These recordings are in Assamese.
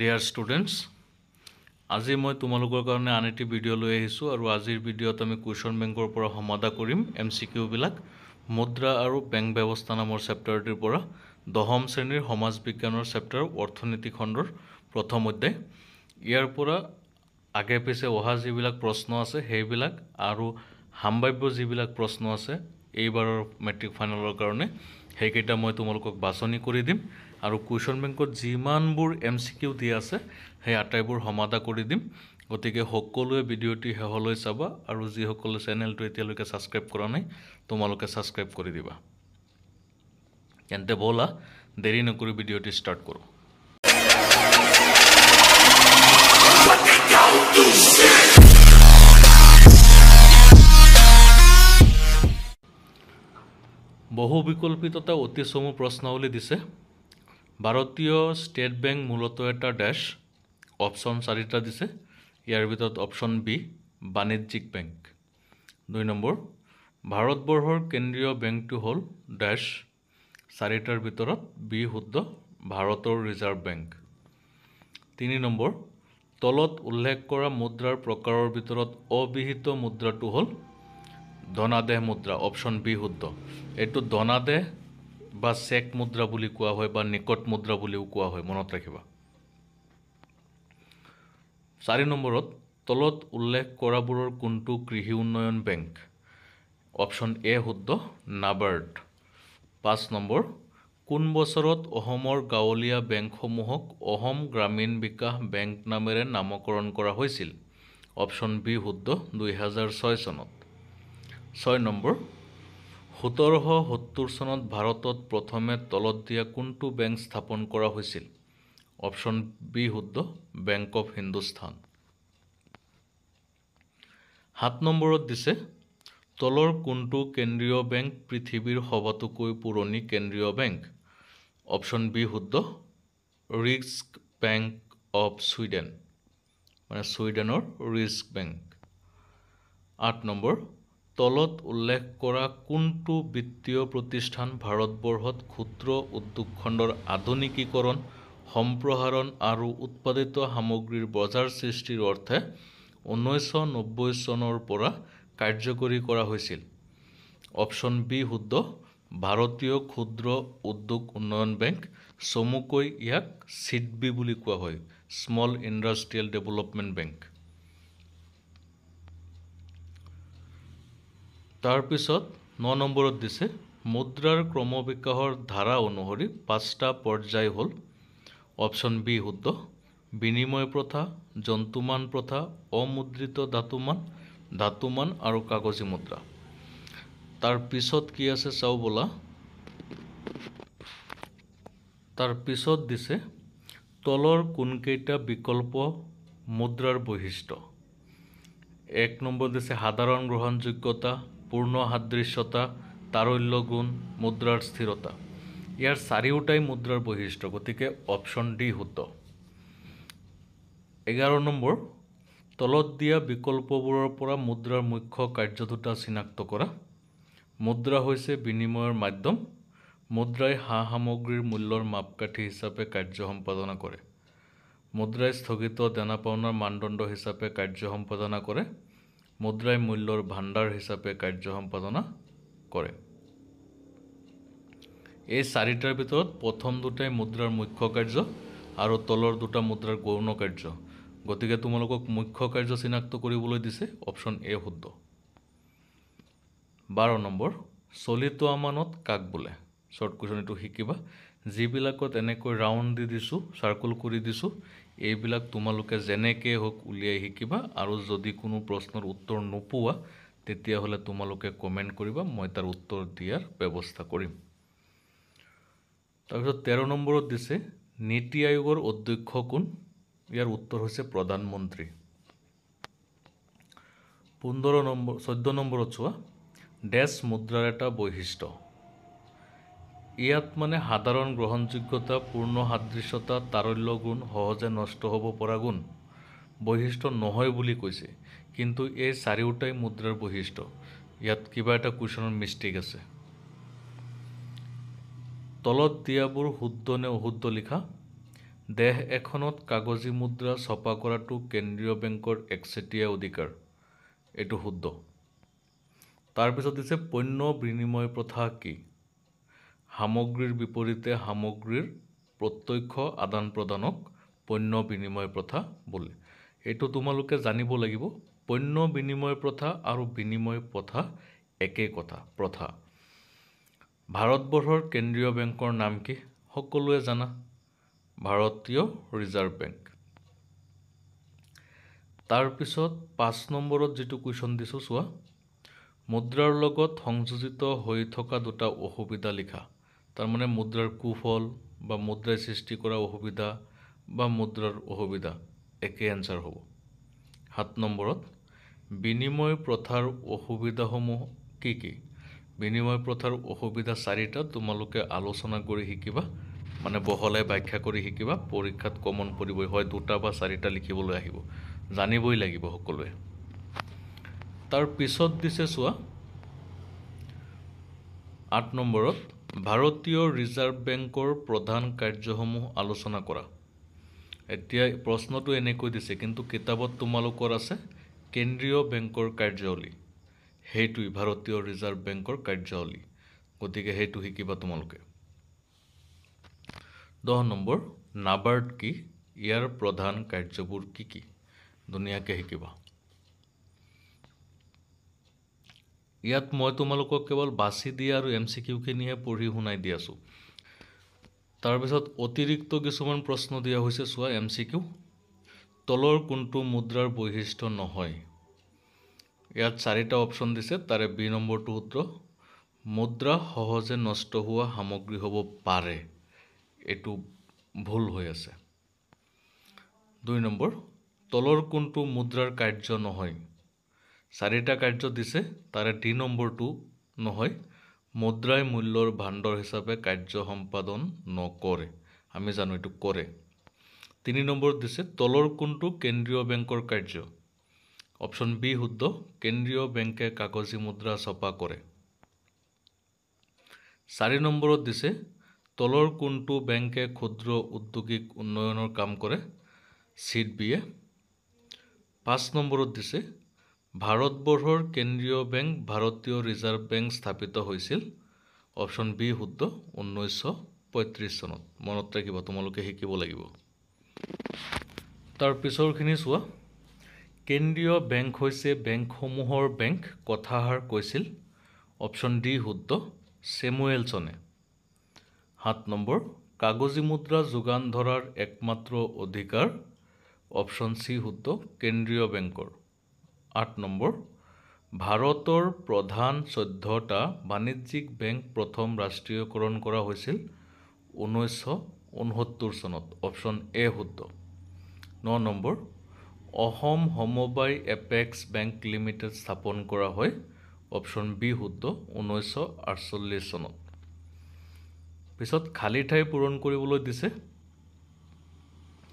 ডিয়াৰ ষ্টুডেণ্টছ আজি মই তোমালোকৰ কাৰণে আন এটি ভিডিঅ' লৈ আহিছোঁ আৰু আজিৰ ভিডিঅ'ত আমি কুৱেশ্যন বেংকৰ পৰা সমাধা কৰিম এম চি কিউবিলাক মুদ্ৰা আৰু বেংক ব্যৱস্থা নামৰ চেপ্টাৰটিৰ পৰা দশম শ্ৰেণীৰ সমাজ বিজ্ঞানৰ চেপ্টাৰ অৰ্থনীতি খণ্ডৰ প্ৰথম অধ্যায় ইয়াৰ পৰা আগে পিছে অহা যিবিলাক প্ৰশ্ন আছে সেইবিলাক আৰু সাম্ভাব্য যিবিলাক প্ৰশ্ন আছে এইবাৰৰ মেট্ৰিক ফাইনেলৰ কাৰণে সেইকেইটা মই তোমালোকক বাছনি কৰি দিম আৰু কুৱেশ্যন বেংকত যিমানবোৰ এম চি কিউ দিয়া আছে সেই আটাইবোৰ সমাধা কৰি দিম গতিকে সকলোৱে ভিডিঅ'টি শেহলৈ চাবা আৰু যিসকলে চেনেলটো এতিয়ালৈকে ছাবস্ক্ৰাইব কৰা নাই তোমালোকে ছাবস্ক্ৰাইব কৰি দিবা তেন্তে ব'লা দেৰি নকৰি ভিডিঅ'টি ষ্টাৰ্ট কৰোঁ বহু বিকল্পিততা অতি চমু প্ৰশ্নাৱলী দিছে ভাৰতীয় ষ্টেট বেংক মূলতঃ এটা ডেছ অপশ্যন চাৰিটা দিছে ইয়াৰ ভিতৰত অপশ্যন বি বাণিজ্যিক বেংক দুই নম্বৰ ভাৰতবৰ্ষৰ কেন্দ্ৰীয় বেংকটো হ'ল ডেছ চাৰিটাৰ ভিতৰত বি শুদ্ধ ভাৰতৰ ৰিজাৰ্ভ বেংক তিনি নম্বৰ তলত উল্লেখ কৰা মুদ্ৰাৰ প্ৰকাৰৰ ভিতৰত অবিহিত মুদ্ৰাটো হ'ল ধনাদেহ মুদ্ৰা অপশ্যন বি শুদ্ধ এইটো ধনাদেহ বা চেক মুদ্ৰা বুলি কোৱা হয় বা নিকট মুদ্ৰা বুলিও কোৱা হয় মনত ৰাখিবা চাৰি নম্বৰত তলত উল্লেখ কৰাবোৰৰ কোনটো কৃষি উন্নয়ন বেংক অপশ্যন এ শুদ্ধ নাবাৰ্ড পাঁচ নম্বৰ কোন বছৰত অসমৰ গাঁৱলীয়া বেংকসমূহক অসম গ্ৰামীণ বিকাশ বেংক নামেৰে নামকৰণ কৰা হৈছিল অপশ্যন বি শুদ্ধ দুহেজাৰ ছয় চনত ছয় নম্বৰ সোতৰশ সত্তৰ চনত ভাৰতত প্ৰথমে তলত দিয়া কোনটো বেংক স্থাপন কৰা হৈছিল অপশ্যন বি শুদ্ধ বেংক অৱ হিন্দুস্থান সাত নম্বৰত দিছে তলৰ কোনটো কেন্দ্ৰীয় বেংক পৃথিৱীৰ সবাতোকৈ পুৰণি কেন্দ্ৰীয় বেংক অপশ্যন বি শুদ্ধ ৰিস্ক বেংক অৱ ছুইডেন মানে ছুইডেনৰ ৰিস্ক বেংক আঠ নম্বৰ তলত উল্লেখ কৰা কোনটো বিত্তীয় প্ৰতিষ্ঠান ভাৰতবৰ্ষত ক্ষুদ্ৰ উদ্যোগ খণ্ডৰ আধুনিকীকৰণ সম্প্ৰসাৰণ আৰু উৎপাদিত সামগ্ৰীৰ বজাৰ সৃষ্টিৰ অৰ্থে ঊনৈছশ নব্বৈ চনৰ পৰা কাৰ্যকৰী কৰা হৈছিল অপশ্যন বি শুদ্ধ ভাৰতীয় ক্ষুদ্ৰ উদ্যোগ উন্নয়ন বেংক চমুকৈ ইয়াক চিডবি বুলি কোৱা হয় স্মল ইণ্ডাষ্ট্ৰিয়েল ডেভেলপমেণ্ট বেংক তাৰপিছত ন নম্বৰত দিছে মুদ্ৰাৰ ক্ৰম বিকাশৰ ধাৰা অনুসৰি পাঁচটা পৰ্যায় হ'ল অপশ্যন বি শুদ্ধ বিনিময় প্ৰথা জন্তুমান প্ৰথা অমুদ্ৰিত ধাতুমান ধাতুমান আৰু কাগজী মুদ্ৰা তাৰ পিছত কি আছে চাওঁ বোলা তাৰপিছত দিছে তলৰ কোনকেইটা বিকল্প মুদ্ৰাৰ বৈশিষ্ট্য এক নম্বৰ দিছে সাধাৰণ গ্ৰহণযোগ্যতা পূৰ্ণ সাদৃশ্যতা তাৰল্য গুণ মুদ্ৰাৰ স্থিৰতা ইয়াৰ চাৰিওটাই মুদ্ৰাৰ বৈশিষ্ট্য গতিকে অপশ্যন ডি হুত এঘাৰ নম্বৰ তলত দিয়া বিকল্পবোৰৰ পৰা মুদ্ৰাৰ মুখ্য কাৰ্য দুটা চিনাক্ত কৰা মুদ্ৰা হৈছে বিনিময়ৰ মাধ্যম মুদ্ৰাই সা সামগ্ৰীৰ মূল্যৰ মাপকাঠি হিচাপে কাৰ্য সম্পাদনা কৰে মুদ্ৰাই স্থগিত দেনা পাওনাৰ মানদণ্ড হিচাপে কাৰ্য সম্পাদনা কৰে মুদ্ৰাই মূল্যৰ ভাণ্ডাৰ হিচাপে কাৰ্য সম্পাদনা কৰে এই চাৰিটাৰ ভিতৰত প্ৰথম দুটাই মুদ্ৰাৰ মুখ্য কাৰ্য আৰু তলৰ দুটা মুদ্ৰাৰ গৌণ কাৰ্য গতিকে তোমালোকক মুখ্য কাৰ্য চিনাক্ত কৰিবলৈ দিছে অপশ্যন এ শুদ্ধ বাৰ নম্বৰ চলিত আমানত কাক বোলে শ্বৰ্ট কুৱেশ্যন এইটো শিকিবা যিবিলাকত এনেকৈ ৰাউণ্ড দি দিছোঁ চাৰ্কল কৰি দিছোঁ এইবিলাক তোমালোকে যেনেকৈ হওক উলিয়াই শিকিবা আৰু যদি কোনো প্ৰশ্নৰ উত্তৰ নোপোৱা তেতিয়াহ'লে তোমালোকে কমেণ্ট কৰিবা মই তাৰ উত্তৰ দিয়াৰ ব্যৱস্থা কৰিম তাৰপিছত তেৰ নম্বৰত দিছে নীতি আয়োগৰ অধ্যক্ষ কোন ইয়াৰ উত্তৰ হৈছে প্ৰধানমন্ত্ৰী পোন্ধৰ নম্বৰ চৈধ্য নম্বৰত চোৱা ডেচ মুদ্ৰাৰ এটা বৈশিষ্ট্য ইয়াত মানে সাধাৰণ গ্ৰহণযোগ্যতা পূৰ্ণ সাদৃশ্যতা তাৰল্য গুণ সহজে নষ্ট হ'ব পৰা গুণ বৈশিষ্ট্য নহয় বুলি কৈছে কিন্তু এই চাৰিওটাই মুদ্ৰাৰ বৈশিষ্ট্য ইয়াত কিবা এটা কুৱেশ্যনৰ মিষ্টেক আছে তলত দিয়াবোৰ শুদ্ধ নে অশুদ্ধ লিখা দেশ এখনত কাগজী মুদ্ৰা ছপা কৰাটো কেন্দ্ৰীয় বেংকৰ একচেটীয়া অধিকাৰ এইটো শুদ্ধ তাৰপিছত দিছে পণ্য বিনিময় প্ৰথা কি সামগ্ৰীৰ বিপৰীতে সামগ্ৰীৰ প্ৰত্যক্ষ আদান প্ৰদানক পণ্য বিনিময় প্ৰথা বোলে এইটো তোমালোকে জানিব লাগিব পণ্য বিনিময় প্ৰথা আৰু বিনিময় প্ৰথা একে কথা প্ৰথা ভাৰতবৰ্ষৰ কেন্দ্ৰীয় বেংকৰ নাম কি সকলোৱে জানা ভাৰতীয় ৰিজাৰ্ভ বেংক তাৰপিছত পাঁচ নম্বৰত যিটো কুৱেশ্যন দিছোঁ চোৱা মুদ্ৰাৰ লগত সংযোজিত হৈ থকা দুটা অসুবিধা লিখা তাৰমানে মুদ্ৰাৰ কুফল বা মুদ্ৰাই সৃষ্টি কৰা অসুবিধা বা মুদ্ৰাৰ অসুবিধা একে এনচাৰ হ'ব সাত নম্বৰত বিনিময় প্ৰথাৰ অসুবিধাসমূহ কি কি বিনিময় প্ৰথাৰ অসুবিধা চাৰিটা তোমালোকে আলোচনা কৰি শিকিবা মানে বহলাই ব্যাখ্যা কৰি শিকিবা পৰীক্ষাত কমন পৰিবই হয় দুটা বা চাৰিটা লিখিবলৈ আহিব জানিবই লাগিব সকলোৱে তাৰ পিছত দিছে চোৱা আঠ নম্বৰত ভাৰতীয় ৰিজাৰ্ভ বেংকৰ প্ৰধান কাৰ্যসমূহ আলোচনা কৰা এতিয়া প্ৰশ্নটো এনেকৈ দিছে কিন্তু কিতাপত তোমালোকৰ আছে কেন্দ্ৰীয় বেংকৰ কাৰ্যাৱলী সেইটোৱেই ভাৰতীয় ৰিজাৰ্ভ বেংকৰ কাৰ্যাৱলী গতিকে সেইটো শিকিবা তোমালোকে দহ নম্বৰ নাবাৰ্ড কি ইয়াৰ প্ৰধান কাৰ্যবোৰ কি কি ধুনীয়াকৈ শিকিবা ইয়াত মই তোমালোকক কেৱল বাছি দি আৰু এম চি কিউখিনিহে পঢ়ি শুনাই দি আছোঁ তাৰপিছত অতিৰিক্ত কিছুমান প্ৰশ্ন দিয়া হৈছে চোৱা এম চি কিউ তলৰ কোনটো মুদ্ৰাৰ বৈশিষ্ট্য নহয় ইয়াত চাৰিটা অপশ্যন দিছে তাৰে বি নম্বৰটো সূত্ৰ মুদ্ৰা সহজে নষ্ট হোৱা সামগ্ৰী হ'ব পাৰে এইটো ভুল হৈ আছে দুই নম্বৰ তলৰ কোনটো মুদ্ৰাৰ কাৰ্য নহয় চাৰিটা কাৰ্য দিছে তাৰে তিনি নম্বৰটো নহয় মুদ্ৰাই মূল্যৰ ভাণ্ডৰ হিচাপে কাৰ্য সম্পাদন নকৰে আমি জানো এইটো কৰে তিনি নম্বৰত দিছে তলৰ কোনটো কেন্দ্ৰীয় বেংকৰ কাৰ্য অপশ্যন বি শুদ্ধ কেন্দ্ৰীয় বেংকে কাগজী মুদ্ৰা ছপা কৰে চাৰি নম্বৰত দিছে তলৰ কোনটো বেংকে ক্ষুদ্ৰ উদ্যোগিক উন্নয়নৰ কাম কৰে চিট বিয়ে পাঁচ নম্বৰত দিছে ভাৰতবৰ্ষৰ কেন্দ্ৰীয় বেংক ভাৰতীয় ৰিজাৰ্ভ বেংক স্থাপিত হৈছিল অপশ্যন বি শুদ্ধ ঊনৈছশ পঁয়ত্ৰিছ চনত মনত ৰাখিব তোমালোকে শিকিব লাগিব তাৰ পিছৰখিনি চোৱা কেন্দ্ৰীয় বেংক হৈছে বেংকসমূহৰ বেংক কথাহাৰ কৈছিল অপশ্যন ডি শুদ্ধ ছেমুৱেলছনে সাত নম্বৰ কাগজী মুদ্ৰা যোগান ধৰাৰ একমাত্ৰ অধিকাৰ অপশ্যন চি শুদ্ধ কেন্দ্ৰীয় বেংকৰ আঠ নম্বৰ ভাৰতৰ প্ৰধান চৈধ্যটা বাণিজ্যিক বেংক প্ৰথম ৰাষ্ট্ৰীয়কৰণ কৰা হৈছিল ঊনৈছশ ঊনসত্তৰ চনত অপশ্যন এ শুদ্ধ ন নম্বৰ অসম সমবায় এপেক্স বেংক লিমিটেড স্থাপন কৰা হয় অপশ্যন বি শুদ্ধ ঊনৈছশ আঠচল্লিছ চনত পিছত খালী ঠাই পূৰণ কৰিবলৈ দিছে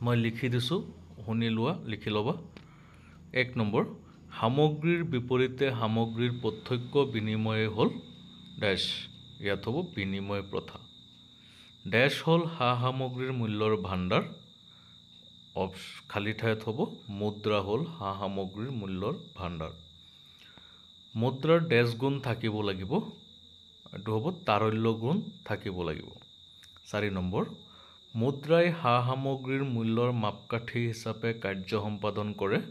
মই লিখি দিছোঁ শুনি লোৱা লিখি ল'বা এক নম্বৰ সামগ্ৰীৰ বিপৰীতে সামগ্ৰীৰ প্ৰত্যক্ষ বিনিময়ে হ'ল ডেছ ইয়াত হ'ব বিনিময় প্ৰথা ডেছ হ'ল সা সামগ্ৰীৰ মূল্যৰ ভাণ্ডাৰ অপ খালী ঠাইত হ'ব মুদ্ৰা হ'ল সা সামগ্ৰীৰ মূল্যৰ ভাণ্ডাৰ মুদ্ৰাৰ ডেছ গুণ থাকিব লাগিব এইটো হ'ব তাৰল্য গুণ থাকিব লাগিব চাৰি নম্বৰ মুদ্ৰাই সা সামগ্ৰীৰ মূল্যৰ মাপকাঠি হিচাপে কাৰ্য সম্পাদন কৰে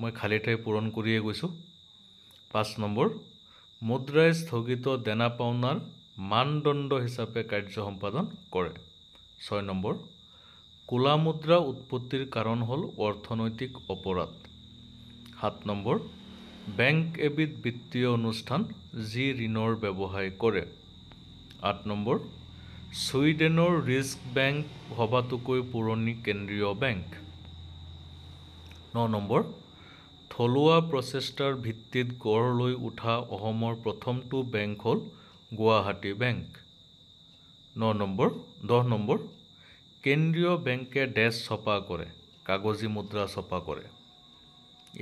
মই খালী ঠাই পূৰণ কৰিয়ে গৈছোঁ পাঁচ নম্বৰ মুদ্ৰাই স্থগিত দেনা পাওনাৰ মানদণ্ড হিচাপে কাৰ্য সম্পাদন কৰে ছয় নম্বৰ কোলা মুদ্ৰা উৎপত্তিৰ কাৰণ হ'ল অৰ্থনৈতিক অপৰাধ সাত নম্বৰ বেংক এবিধ বিত্তীয় অনুষ্ঠান যি ঋণৰ ব্যৱসায় কৰে আঠ নম্বৰ ছুইডেনৰ ৰিস্ক বেংক সবাতোকৈ পুৰণি কেন্দ্ৰীয় বেংক ন নম্বৰ থলুৱা প্ৰচেষ্টাৰ ভিত্তিত গঢ় লৈ উঠা অসমৰ প্ৰথমটো বেংক হ'ল গুৱাহাটী বেংক ন নম্বৰ দহ নম্বৰ কেন্দ্ৰীয় বেংকে ডেছ ছপা কৰে কাগজী মুদ্ৰা ছপা কৰে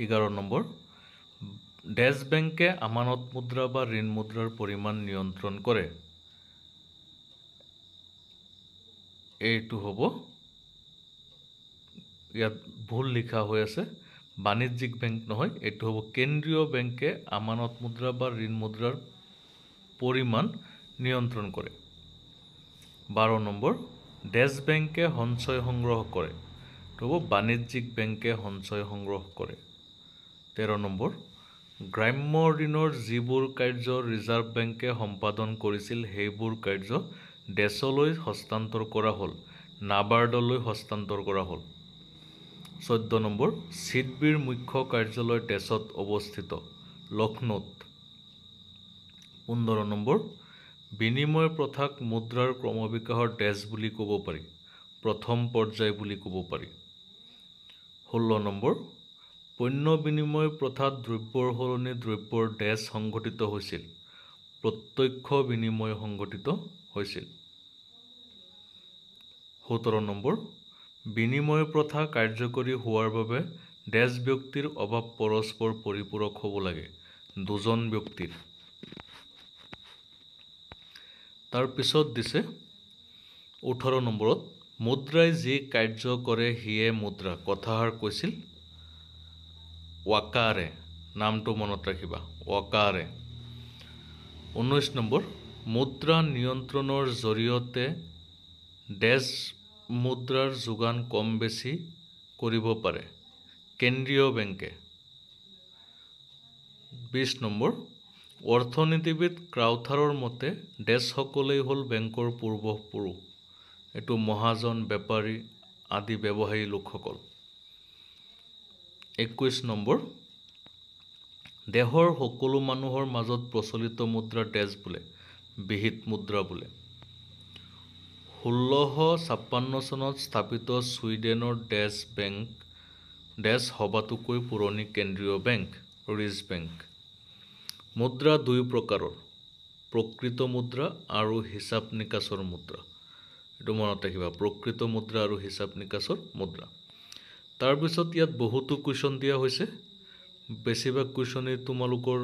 এঘাৰ নম্বৰ ডেছ বেংকে আমানত মুদ্ৰা বা ঋণ মুদ্ৰাৰ পৰিমাণ নিয়ন্ত্ৰণ কৰে এইটো হ'ব ইয়াত ভুল লিখা হৈ আছে বাণিজ্যিক ব্যাংক নহয় এইটো হ'ব কেন্দ্রীয় ব্যাংকে আমানত মুদ্রা বা ঋণ মুদ্রার পরিমাণ নিয়ন্ত্রণ করে বারো নম্বর দেশ ব্যাংকে সঞ্চয় সংগ্রহ করে তবু বাণিজ্যিক ব্যাংকে সঞ্চয় সংগ্রহ কৰে তেৰ নম্বৰ গ্ৰাম্য ঋণৰ যিবোৰ কাৰ্য ৰিজাৰ্ভ বেংকে সম্পাদন কৰিছিল সেইবোৰ কাৰ্য দেশলৈ হস্তান্তৰ কৰা হ'ল নাবাৰ্ডলৈ হস্তান্তৰ কৰা হ'ল চৈধ্য নম্বৰ ছিডবিৰ মুখ্য কাৰ্যালয় তেজত অৱস্থিত লক্ষ্ণৌত পোন্ধৰ নম্বৰ বিনিময় প্ৰথাক মুদ্ৰাৰ বিকাশৰ তেজ বুলি ক'ব পাৰি প্ৰথম পৰ্যায় বুলি ক'ব পাৰি ষোল্ল নম্বৰ পণ্য বিনিময় প্ৰথাত দ্ৰব্যৰ সলনি দ্ৰব্যৰ দেশ সংঘটিত হৈছিল প্ৰত্যক্ষ বিনিময় সংঘটিত হৈছিল সোতৰ নম্বৰ বিনিময় প্ৰথা কাৰ্যকৰী হোৱাৰ বাবে দেশ ব্যক্তিৰ অভাৱ পৰস্পৰ পৰিপূৰক হ'ব লাগে দুজন ব্যক্তিৰ তাৰপিছত দিছে ওঠৰ নম্বৰত মুদ্ৰাই যি কাৰ্য কৰে সিয়ে মুদ্ৰা কথাহাৰ কৈছিল ৱাকাৰে নামটো মনত ৰাখিবা ৱাকাৰে ঊনৈছ নম্বৰ মুদ্ৰা নিয়ন্ত্ৰণৰ জৰিয়তে দেশ মুদ্ৰাৰ যোগান কম বেছি কৰিব পাৰে কেন্দ্ৰীয় বেংকে বিছ নম্বৰ অৰ্থনীতিবিদ ক্ৰাউথাৰৰ মতে ডেছসকলেই হ'ল বেংকৰ পূৰ্বপুৰুষ এইটো মহাজন বেপাৰী আদি ব্যৱসায়ী লোকসকল একৈছ নম্বৰ দেশৰ সকলো মানুহৰ মাজত প্ৰচলিত মুদ্ৰা ডেছ বোলে বিহিত মুদ্ৰা বোলে ষোল্লশ ছাপন্ন চনত স্থাপিত ছুইডেনৰ ডেছ বেংক ডেছ সবাতোকৈ পুৰণি কেন্দ্ৰীয় বেংক ৰিজ বেংক মুদ্ৰা দুই প্ৰকাৰৰ প্ৰকৃত মুদ্ৰা আৰু হিচাপ নিকাচৰ মুদ্ৰা এইটো মনত ৰাখিবা প্ৰকৃত মুদ্ৰা আৰু হিচাপ নিকাচৰ মুদ্ৰা তাৰপিছত ইয়াত বহুতো কুৱেশ্যন দিয়া হৈছে বেছিভাগ কুৱেশ্যনেই তোমালোকৰ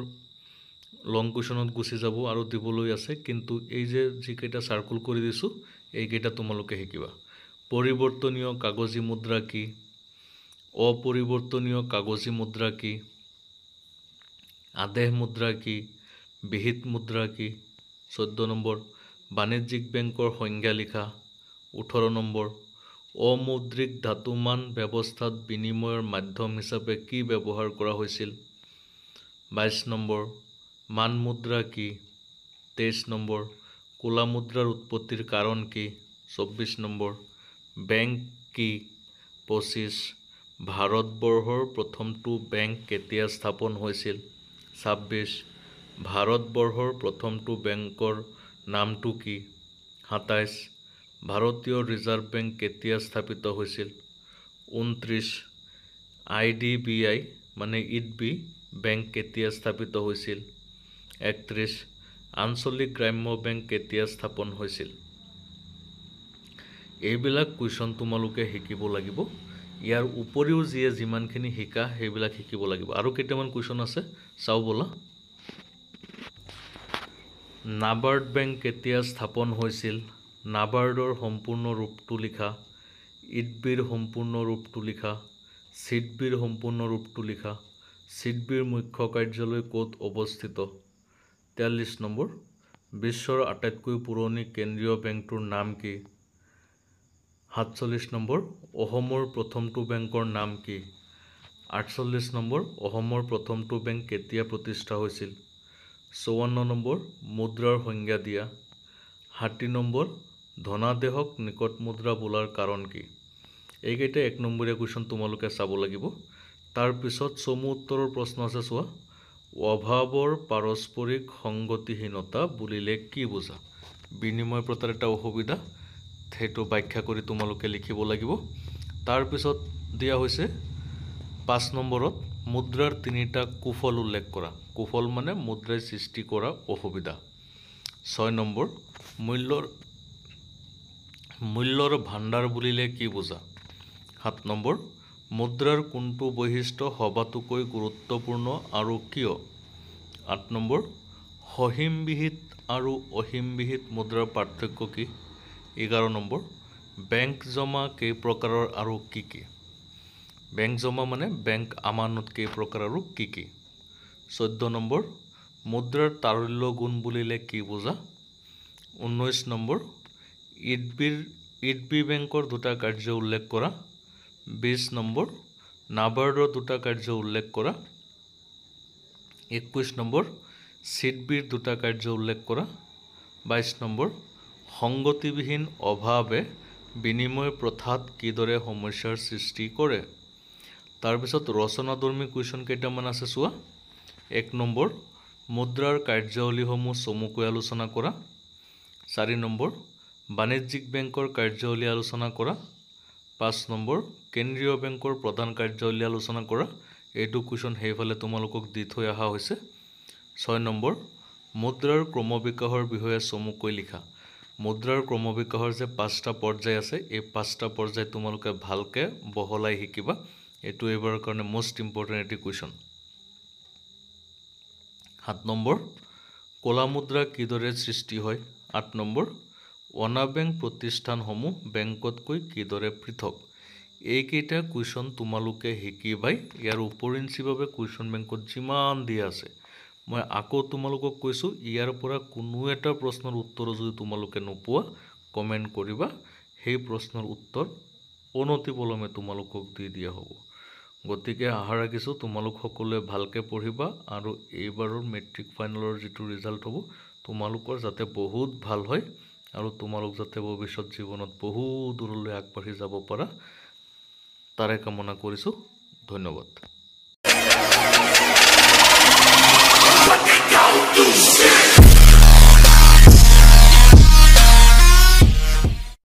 লং কুৱেশ্যনত গুচি যাব আৰু দিবলৈ আছে কিন্তু এই যে যিকেইটা চাৰ্কল কৰি দিছোঁ এইকেইটা তোমালোকে শিকিবা পৰিৱৰ্তনীয় কাগজী মুদ্ৰা কি অপৰিৱৰ্তনীয় কাগজী মুদ্ৰা কি আদেশ মুদ্ৰা কি বিহিত মুদ্ৰা কি চৈধ্য নম্বৰ বাণিজ্যিক বেংকৰ সংজ্ঞা লিখা ওঠৰ নম্বৰ অমুদ্ৰিক ধাতুমান ব্যৱস্থাত বিনিময়ৰ মাধ্যম হিচাপে কি ব্যৱহাৰ কৰা হৈছিল বাইছ নম্বৰ মান মুদ্ৰা কি তেইছ নম্বৰ কোলা মুদ্রার উৎপত্তির কারণ কি চব্বিশ নম্বৰ বেংক কি পঁচিছ ভাৰতবৰ্ষৰ প্ৰথমটো বেংক কেতিয়া স্থাপন হৈছিল ছাব্বিছ ভাৰতবৰ্ষৰ প্ৰথমটো বেংকৰ নামটো কি সাতাইছ ভাৰতীয় ৰিজাৰ্ভ বেংক কেতিয়া স্থাপিত হৈছিল ঊনত্ৰিছ আই ডি বি আই মানে ইড বি বেংক কেতিয়া স্থাপিত হৈছিল একত্ৰিছ আঞ্চলিক গ্ৰাম্য বেংক কেতিয়া স্থাপন হৈছিল এইবিলাক কুৱেশ্যন তোমালোকে শিকিব লাগিব ইয়াৰ উপৰিও যিয়ে যিমানখিনি শিকা সেইবিলাক শিকিব লাগিব আৰু কেইটামান কুৱেশ্যন আছে চাওঁ ব'লা নাবাৰ্ড বেংক কেতিয়া স্থাপন হৈছিল নাবাৰ্ডৰ সম্পূৰ্ণ ৰূপটো লিখা ইডবিৰ সম্পূৰ্ণ ৰূপটো লিখা চিডবিৰ সম্পূৰ্ণ ৰূপটো লিখা চিডবিৰ মুখ্য কাৰ্যালয় ক'ত অৱস্থিত তিয়াল্লিছ নম্বৰ বিশ্বৰ আটাইতকৈ পুৰণি কেন্দ্ৰীয় বেংকটোৰ নাম কি সাতচল্লিছ নম্বৰ অসমৰ প্ৰথমটো বেংকৰ নাম কি আঠচল্লিছ নম্বৰ অসমৰ প্ৰথমটো বেংক কেতিয়া প্ৰতিষ্ঠা হৈছিল চৌৱন্ন নম্বৰ মুদ্ৰাৰ সংজ্ঞা দিয়া ষাঠি নম্বৰ ধনাদেহক নিকট মুদ্ৰা বোলাৰ কাৰণ কি এইকেইটা এক নম্বৰীয়া কুৱেশ্যন তোমালোকে চাব লাগিব তাৰপিছত চমু উত্তৰৰ প্ৰশ্ন আছে চোৱা অভাৱৰ পাৰস্পৰিক সংগতিহীনতা বুলিলে কি বুজা বিনিময় প্ৰথাৰ এটা অসুবিধা সেইটো ব্যাখ্যা কৰি তোমালোকে লিখিব লাগিব তাৰপিছত দিয়া হৈছে পাঁচ নম্বৰত মুদ্ৰাৰ তিনিটা কুফল উল্লেখ কৰা কুফল মানে মুদ্ৰাই সৃষ্টি কৰা অসুবিধা ছয় নম্বৰ মূল্যৰ মূল্যৰ ভাণ্ডাৰ বুলিলে কি বুজা সাত নম্বৰ মুদ্ৰাৰ কোনটো বৈশিষ্ট্য সবাতোকৈ গুৰুত্বপূৰ্ণ আৰু কিয় আঠ নম্বৰ সহিমবিহিত আৰু অসীমবিহিত মুদ্ৰাৰ পাৰ্থক্য কি এঘাৰ নম্বৰ বেংক জমা কেই প্ৰকাৰৰ আৰু কি কি বেংক জমা মানে বেংক আমানত কেই প্ৰকাৰ আৰু কি কি চৈধ্য নম্বৰ মুদ্ৰাৰ তাৰল্য গুণ বুলিলে কি বুজা ঊনৈছ নম্বৰ ইডবিৰ ইডবি বেংকৰ দুটা কাৰ্য উল্লেখ কৰা বিছ নম্বৰ নাবাৰ্ডৰ দুটা কাৰ্য উল্লেখ কৰা একৈছ নম্বৰ সিডবিৰ দুটা কাৰ্য উল্লেখ কৰা বাইছ নম্বৰ সংগতিবিহীন অভাৱে বিনিময় প্ৰথাত কিদৰে সমস্যাৰ সৃষ্টি কৰে তাৰপিছত ৰচনাধৰ্মী কুৱেশ্যন কেইটামান আছে চোৱা এক নম্বৰ মুদ্ৰাৰ কাৰ্যৱলীসমূহ চমুকৈ আলোচনা কৰা চাৰি নম্বৰ বাণিজ্যিক বেংকৰ কাৰ্যৱলী আলোচনা কৰা পাঁচ নম্বৰ কেন্দ্ৰীয় বেংকৰ প্ৰধান কাৰ্যালয় আলোচনা কৰা এইটো কুৱেশ্যন সেইফালে তোমালোকক দি থৈ অহা হৈছে ছয় নম্বৰ মুদ্ৰাৰ ক্ৰম বিকাশৰ বিষয়ে চমুকৈ লিখা মুদ্ৰাৰ ক্ৰম বিকাশৰ যে পাঁচটা পৰ্যায় আছে এই পাঁচটা পৰ্যায় তোমালোকে ভালকৈ বহলাই শিকিবা এইটো এইবাৰৰ কাৰণে মষ্ট ইম্পৰ্টেণ্ট এটি কুৱেশ্যন সাত নম্বৰ কলা মুদ্ৰা কিদৰে সৃষ্টি হয় আঠ নম্বৰ অনা বেংক প্ৰতিষ্ঠানসমূহ বেংকতকৈ কিদৰে পৃথক এইকেইটা কুৱেশ্যন তোমালোকে শিকিবাই ইয়াৰ উপৰিঞ্চিভাৱে কুৱেশ্যন বেংকত যিমান দি আছে মই আকৌ তোমালোকক কৈছোঁ ইয়াৰ পৰা কোনো এটা প্ৰশ্নৰ উত্তৰ যদি তোমালোকে নোপোৱা কমেণ্ট কৰিবা সেই প্ৰশ্নৰ উত্তৰ অনতিপলমে তোমালোকক দি দিয়া হ'ব গতিকে আশা ৰাখিছোঁ তোমালোক সকলোৱে ভালকৈ পঢ়িবা আৰু এইবাৰৰ মেট্ৰিক ফাইনেলৰ যিটো ৰিজাল্ট হ'ব তোমালোকৰ যাতে বহুত ভাল হয় আৰু তোমালোক যাতে ভৱিষ্যত জীৱনত বহু দূৰলৈ আগবাঢ়ি যাব পাৰা তাৰে কামনা কৰিছোঁ ধন্যবাদ they shit!